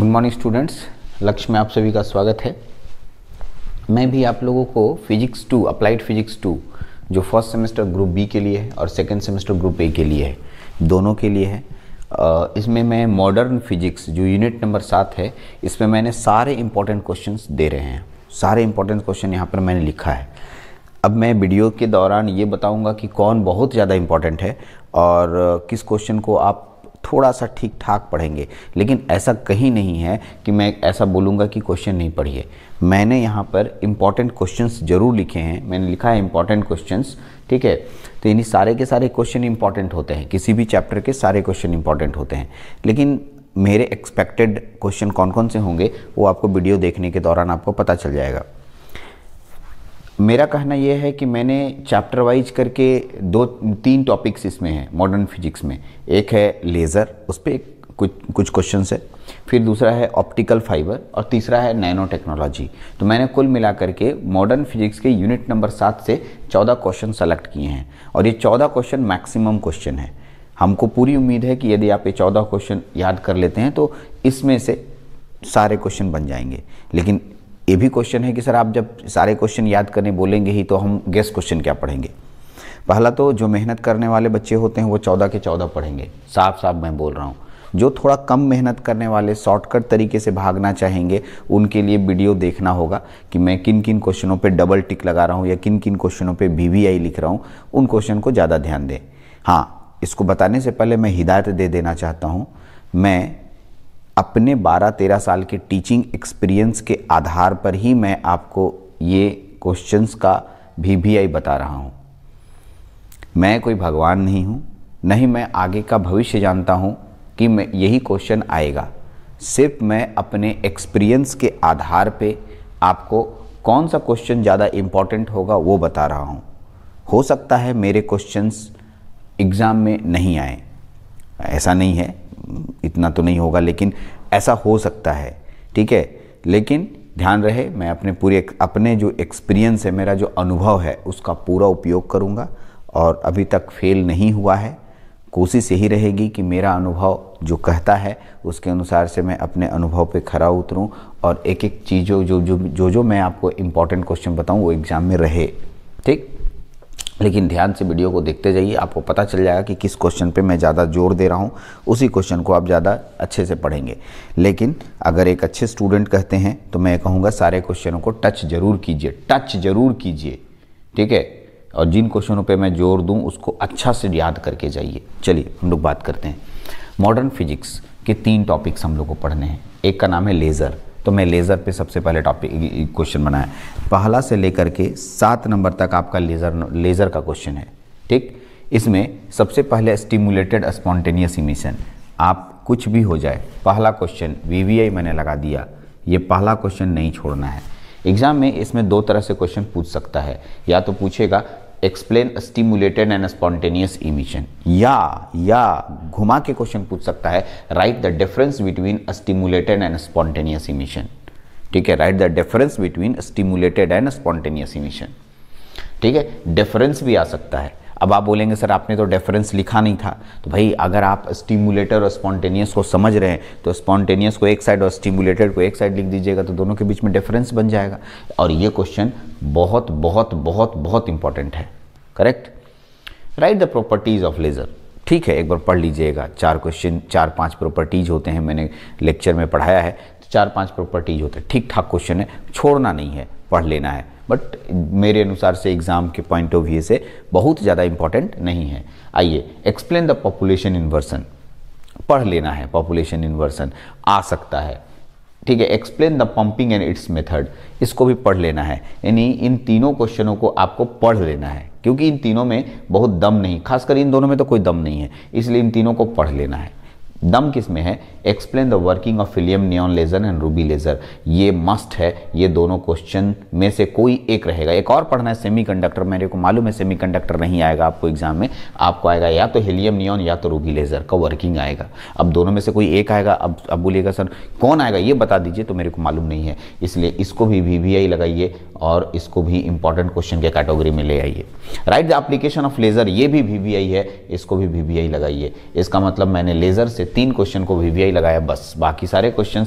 good morning students लक्ष्य में आप सभी का स्वागत है मैं भी आप लोगों को physics two applied physics two जो फर्स्ट सेमेस्टर ग्रुप बी के लिए है और सेकेंड सेमेस्टर ग्रुप ए के लिए है दोनों के लिए है इसमें मैं मॉडर्न फिजिक्स जो यूनिट नंबर सात है इसमें मैंने सारे इंपॉर्टेंट क्वेश्चन दे रहे हैं सारे इंपॉर्टेंट क्वेश्चन यहाँ पर मैंने लिखा है अब मैं वीडियो के दौरान ये बताऊँगा कि कौन बहुत ज़्यादा इम्पोर्टेंट है और किस क्वेश्चन को आप थोड़ा सा ठीक ठाक पढ़ेंगे लेकिन ऐसा कहीं नहीं है कि मैं ऐसा बोलूँगा कि क्वेश्चन नहीं पढ़िए मैंने यहाँ पर इम्पॉर्टेंट क्वेश्चंस जरूर लिखे हैं मैंने लिखा है इम्पॉर्टेंट क्वेश्चंस ठीक है तो इन्हीं सारे के सारे क्वेश्चन इंपॉर्टेंट होते हैं किसी भी चैप्टर के सारे क्वेश्चन इंपॉर्टेंट होते हैं लेकिन मेरे एक्सपेक्टेड क्वेश्चन कौन कौन से होंगे वो आपको वीडियो देखने के दौरान आपको पता चल जाएगा मेरा कहना यह है कि मैंने चैप्टर वाइज करके दो तीन टॉपिक्स इसमें हैं मॉडर्न फिजिक्स में एक है लेज़र उस पर कुछ कुछ क्वेश्चन है फिर दूसरा है ऑप्टिकल फाइबर और तीसरा है नैनो टेक्नोलॉजी तो मैंने कुल मिला करके मॉडर्न फिजिक्स के यूनिट नंबर सात से चौदह क्वेश्चन सेलेक्ट किए हैं और ये चौदह क्वेश्चन मैक्सिमम क्वेश्चन है हमको पूरी उम्मीद है कि यदि आप ये चौदह क्वेश्चन याद कर लेते हैं तो इसमें से सारे क्वेश्चन बन जाएंगे लेकिन ये भी क्वेश्चन है कि सर आप जब सारे क्वेश्चन याद करने बोलेंगे ही तो हम गेस्ट क्वेश्चन क्या पढ़ेंगे पहला तो जो मेहनत करने वाले बच्चे होते हैं वो चौदह के चौदह पढ़ेंगे साफ साफ मैं बोल रहा हूँ जो थोड़ा कम मेहनत करने वाले शॉर्टकट तरीके से भागना चाहेंगे उनके लिए वीडियो देखना होगा कि मैं किन किन क्वेश्चनों पे डबल टिक लगा रहा हूँ या किन किन क्वेश्चनों पे वी लिख रहा हूँ उन क्वेश्चन को ज़्यादा ध्यान दें हाँ इसको बताने से पहले मैं हिदायत दे देना चाहता हूँ मैं अपने 12-13 साल के टीचिंग एक्सपीरियंस के आधार पर ही मैं आपको ये क्वेश्चंस का भी भी आई बता रहा हूँ मैं कोई भगवान नहीं हूँ नहीं मैं आगे का भविष्य जानता हूँ कि मैं यही क्वेश्चन आएगा सिर्फ मैं अपने एक्सपीरियंस के आधार पे आपको कौन सा क्वेश्चन ज़्यादा इम्पॉर्टेंट होगा वो बता रहा हूँ हो सकता है मेरे क्वेश्चंस एग्ज़ाम में नहीं आए ऐसा नहीं है इतना तो नहीं होगा लेकिन ऐसा हो सकता है ठीक है लेकिन ध्यान रहे मैं अपने पूरे अपने जो एक्सपीरियंस है मेरा जो अनुभव है उसका पूरा उपयोग करूँगा और अभी तक फेल नहीं हुआ है कोशिश यही रहेगी कि मेरा अनुभव जो कहता है उसके अनुसार से मैं अपने अनुभव पे खरा उतरूं और एक एक चीज़ों जो जो जो जो मैं आपको इम्पॉर्टेंट क्वेश्चन बताऊं वो एग्ज़ाम में रहे ठीक लेकिन ध्यान से वीडियो को देखते जाइए आपको पता चल जाएगा कि किस क्वेश्चन पे मैं ज़्यादा जोर दे रहा हूँ उसी क्वेश्चन को आप ज़्यादा अच्छे से पढ़ेंगे लेकिन अगर एक अच्छे स्टूडेंट कहते हैं तो मैं कहूँगा सारे क्वेश्चनों को टच ज़रूर कीजिए टच ज़रूर कीजिए ठीक है और जिन क्वेश्चनों पर मैं जोर दूँ उसको अच्छा से याद करके जाइए चलिए हम लोग बात करते हैं मॉडर्न फिजिक्स के तीन टॉपिक्स हम लोग को पढ़ने हैं एक का नाम है लेज़र तो मैं लेज़र पे सबसे पहले टॉपिक क्वेश्चन बनाया पहला से लेकर के सात नंबर तक आपका लेज़र लेज़र का क्वेश्चन है ठीक इसमें सबसे पहले स्टिमुलेटेड स्पॉन्टेनियस इमिशन आप कुछ भी हो जाए पहला क्वेश्चन वी मैंने लगा दिया ये पहला क्वेश्चन नहीं छोड़ना है एग्ज़ाम में इसमें दो तरह से क्वेश्चन पूछ सकता है या तो पूछेगा explain stimulated and spontaneous emission या या घुमा के क्वेश्चन पूछ सकता है write the difference between stimulated and spontaneous emission ठीक है write the difference between stimulated and spontaneous emission ठीक है डिफरेंस भी आ सकता है अब आप बोलेंगे सर आपने तो डेफरेंस लिखा नहीं था तो भाई अगर आप स्टिमुलेटर और स्पॉन्टेनियस को समझ रहे हैं तो स्पॉन्टेनियस को एक साइड और स्टिमुलेटर को एक साइड लिख दीजिएगा तो दोनों के बीच में डिफरेंस बन जाएगा और ये क्वेश्चन बहुत बहुत बहुत बहुत इंपॉर्टेंट है correct write the properties of laser ठीक है एक बार पढ़ लीजिएगा चार क्वेश्चन चार पांच प्रॉपर्टीज होते हैं मैंने लेक्चर में पढ़ाया है तो चार पांच प्रॉपर्टीज होते हैं ठीक ठाक क्वेश्चन है छोड़ना नहीं है पढ़ लेना है बट मेरे अनुसार से एग्ज़ाम के पॉइंट ऑफ व्यू से बहुत ज़्यादा इंपॉर्टेंट नहीं है आइए एक्सप्लेन द पॉपुलेशन इन्वर्सन पढ़ लेना है पॉपुलेशन इन्वर्सन आ सकता है ठीक है explain the pumping and its method इसको भी पढ़ लेना है यानी इन तीनों क्वेश्चनों को आपको पढ़ लेना है क्योंकि इन तीनों में बहुत दम नहीं खासकर इन दोनों में तो कोई दम नहीं है इसलिए इन तीनों को पढ़ लेना है दम किस में है explain the working of helium neon laser and ruby laser ये मस्ट है ये दोनों क्वेश्चन में से कोई एक रहेगा एक और पढ़ना है सेमी कंडक्टर मेरे को मालूम है सेमी कंडक्टर नहीं आएगा आपको एग्जाम में आपको आएगा या तो हिलियम नियॉन या तो रूबी लेजर का वर्किंग आएगा अब दोनों में से कोई एक आएगा अब अब बोलिएगा सर कौन आएगा ये बता दीजिए तो मेरे को मालूम नहीं है इसलिए इसको भी वी वी आई लगाइए और इसको भी इंपॉर्टेंट क्वेश्चन के कैटेगरी में ले आइए write the application of laser ये भी वी वी आई है इसको भी वी वी आई लगाइए इसका मतलब मैंने लेजर से तीन क्वेश्चन को वी वी आई ही लगाया बस बाकी सारे क्वेश्चन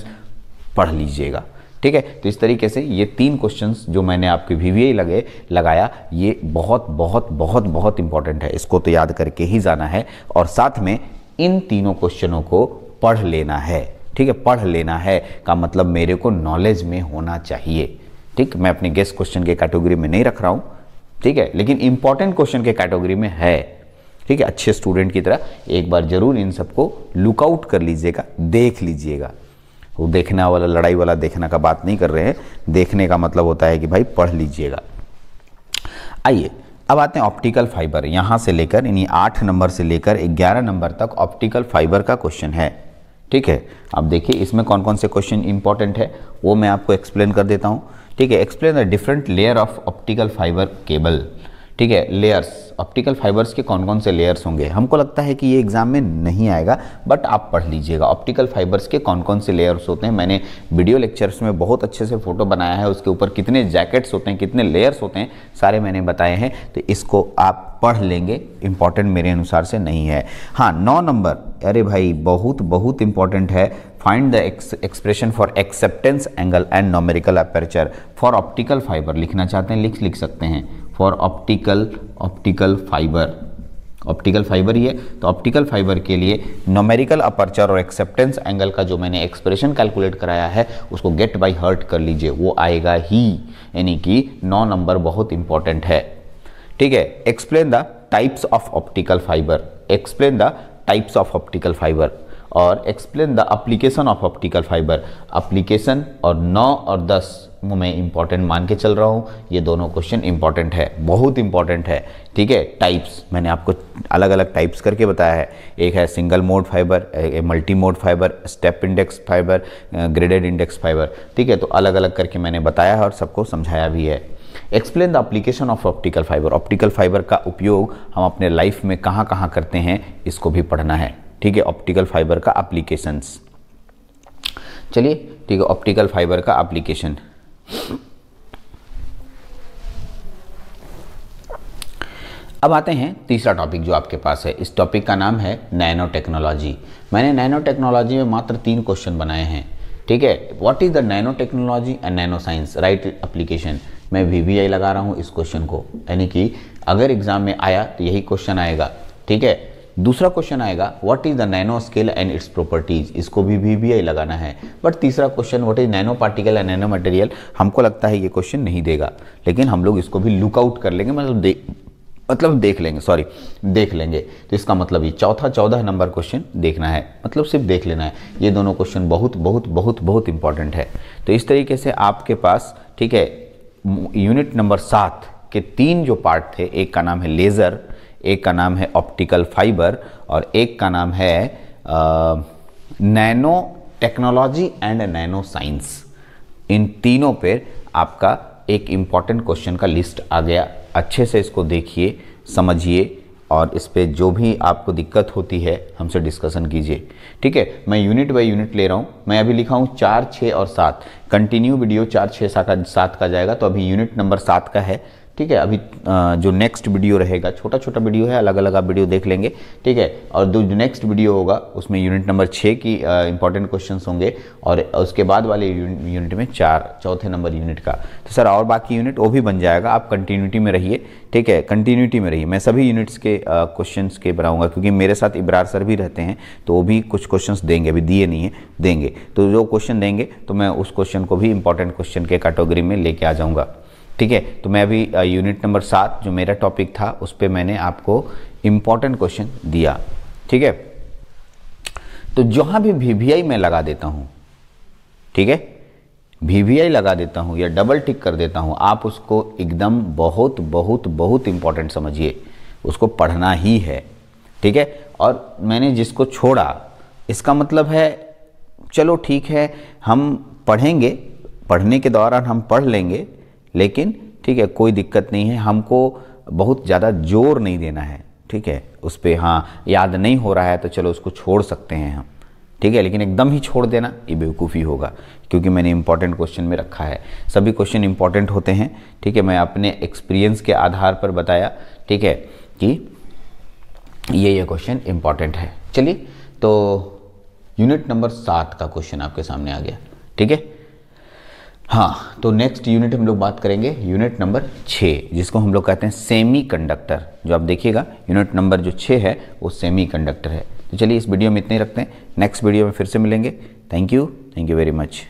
पढ़ लीजिएगा ठीक है तो इस तरीके से ये तीन क्वेश्चंस जो मैंने आपके वी लगे लगाया ये बहुत बहुत बहुत बहुत इंपॉर्टेंट है इसको तो याद करके ही जाना है और साथ में इन तीनों क्वेश्चनों को पढ़ लेना है ठीक है पढ़ लेना है का मतलब मेरे को नॉलेज में होना चाहिए ठीक मैं अपने गेस्ट क्वेश्चन के कैटेगरी में नहीं रख रहा हूँ ठीक है लेकिन इंपॉर्टेंट क्वेश्चन के कैटेगरी में है ठीक है अच्छे स्टूडेंट की तरह एक बार ज़रूर इन सबको लुकआउट कर लीजिएगा देख लीजिएगा वो देखना वाला लड़ाई वाला देखना का बात नहीं कर रहे हैं देखने का मतलब होता है कि भाई पढ़ लीजिएगा आइए अब आते हैं ऑप्टिकल फाइबर यहाँ से लेकर यानी आठ नंबर से लेकर ग्यारह नंबर तक ऑप्टिकल फाइबर का क्वेश्चन है ठीक है अब देखिए इसमें कौन कौन से क्वेश्चन इंपॉर्टेंट है वो मैं आपको एक्सप्लेन कर देता हूँ ठीक है explain the different layer of optical fibre cable ठीक है लेयर्स ऑप्टिकल फाइबर्स के कौन कौन से लेयर्स होंगे हमको लगता है कि ये एग्ज़ाम में नहीं आएगा बट आप पढ़ लीजिएगा ऑप्टिकल फाइबर्स के कौन कौन से लेयर्स होते हैं मैंने वीडियो लेक्चर्स में बहुत अच्छे से फ़ोटो बनाया है उसके ऊपर कितने जैकेट्स होते हैं कितने लेयर्स होते हैं सारे मैंने बताए हैं तो इसको आप पढ़ लेंगे इंपॉर्टेंट मेरे अनुसार से नहीं है हाँ नौ नंबर अरे भाई बहुत बहुत इंपॉर्टेंट है find the expression for acceptance angle and numerical aperture for optical fibre लिखना चाहते हैं लिख लिख सकते हैं for optical optical fibre optical fibre ही है तो ऑप्टिकल फाइबर के लिए नोमेरिकल अपर्चर और एक्सेप्टेंस एंगल का जो मैंने एक्सप्रेशन कैलकुलेट कराया है उसको गेट बाई हर्ट कर लीजिए वो आएगा ही यानी कि नौ नंबर बहुत इंपॉर्टेंट है ठीक है explain the types of optical fibre explain the types of optical fibre और explain the application of optical fibre application और नौ और दस मैं इंपॉर्टेंट मान के चल रहा हूँ ये दोनों क्वेश्चन इंपॉर्टेंट है बहुत इंपॉर्टेंट है ठीक है टाइप्स मैंने आपको अलग अलग टाइप्स करके बताया है एक है single mode fibre multi mode fibre step index fibre graded index fibre ठीक है तो अलग अलग करके मैंने बताया है और सबको समझाया भी है explain the application of optical fibre optical fibre का उपयोग हम अपने लाइफ में कहाँ कहाँ करते हैं इसको भी पढ़ना है ठीक है ऑप्टिकल फाइबर का अप्लीकेशंस चलिए ठीक है ऑप्टिकल फाइबर का एप्लीकेशन अब आते हैं तीसरा टॉपिक जो आपके पास है इस टॉपिक का नाम है नैनो टेक्नोलॉजी मैंने नैनो टेक्नोलॉजी में मात्र तीन क्वेश्चन बनाए हैं ठीक है what is the nano technology and nano science write application मैं वी लगा रहा हूँ इस क्वेश्चन को यानी कि अगर एग्ज़ाम में आया तो यही क्वेश्चन आएगा ठीक है दूसरा क्वेश्चन आएगा what is the nano scale and its properties इसको भी वी लगाना है बट तीसरा question what is nano particle and nano material हमको लगता है ये क्वेश्चन नहीं देगा लेकिन हम लोग इसको भी लुकआउट कर लेंगे मतलब दे मतलब देख लेंगे सॉरी देख लेंगे तो इसका मतलब ये चौथा चौदह नंबर क्वेश्चन देखना है मतलब सिर्फ देख लेना है ये दोनों क्वेश्चन बहुत बहुत बहुत बहुत इंपॉर्टेंट है तो इस तरीके से आपके पास ठीक है यूनिट नंबर सात के तीन जो पार्ट थे एक का नाम है लेज़र एक का नाम है ऑप्टिकल फाइबर और एक का नाम है nano technology and nano science इन तीनों पर आपका एक इम्पॉर्टेंट क्वेश्चन का लिस्ट आ गया अच्छे से इसको देखिए समझिए और इस पर जो भी आपको दिक्कत होती है हमसे डिस्कशन कीजिए ठीक है मैं यूनिट बाय यूनिट ले रहा हूँ मैं अभी लिखा हूँ चार छः और सात कंटिन्यू वीडियो चार छः सात का का जाएगा तो अभी यूनिट नंबर सात का है ठीक है अभी जो नेक्स्ट वीडियो रहेगा छोटा छोटा वीडियो है अलग अलग आप वीडियो देख लेंगे ठीक है और जो नेक्स्ट वीडियो होगा उसमें यूनिट नंबर छः की इंपॉर्टेंट क्वेश्चन होंगे और उसके बाद वाले यूनिट में चार चौथे नंबर यूनिट का तो सर और बाकी यूनिट वो भी बन जाएगा आप कंटिन्यूटी में रहिए ठीक है कंटिन्यूटी में रहिए मैं सभी यूनिट्स के क्वेश्चन के बनाऊँगा क्योंकि मेरे साथ इब्रार सर भी रहते हैं तो वो भी कुछ क्वेश्चन देंगे अभी दिए नहीं है देंगे तो जो क्वेश्चन देंगे तो मैं उस क्वेश्चन को भी इंपॉर्टेंट क्वेश्चन के कैटेगरी में लेके आ जाऊँगा ठीक है तो मैं अभी यूनिट नंबर सात जो मेरा टॉपिक था उस पर मैंने आपको इम्पॉर्टेंट क्वेश्चन दिया ठीक है तो जहाँ भी वी वी आई मैं लगा देता हूँ ठीक है वी वी आई लगा देता हूँ या डबल टिक कर देता हूँ आप उसको एकदम बहुत बहुत बहुत इम्पॉर्टेंट समझिए उसको पढ़ना ही है ठीक है और मैंने जिसको छोड़ा इसका मतलब है चलो ठीक है हम पढ़ेंगे पढ़ने के दौरान हम पढ़ लेंगे लेकिन ठीक है कोई दिक्कत नहीं है हमको बहुत ज़्यादा जोर नहीं देना है ठीक है उस पर हाँ याद नहीं हो रहा है तो चलो उसको छोड़ सकते हैं हम ठीक है लेकिन एकदम ही छोड़ देना ये बेवकूफ़ी होगा क्योंकि मैंने इंपॉर्टेंट क्वेश्चन में रखा है सभी क्वेश्चन इंपॉर्टेंट होते हैं ठीक है मैं अपने एक्सपीरियंस के आधार पर बताया ठीक है कि ये ये क्वेश्चन इंपॉर्टेंट है चलिए तो यूनिट नंबर सात का क्वेश्चन आपके सामने आ गया ठीक है हाँ तो नेक्स्ट यूनिट हम लोग बात करेंगे यूनिट नंबर छः जिसको हम लोग कहते हैं सेमी कंडक्टर जो आप देखिएगा यूनिट नंबर जो छः है वो सेमी कंडक्टर है तो चलिए इस वीडियो में इतने ही रखते हैं नेक्स्ट वीडियो में फिर से मिलेंगे thank you thank you very much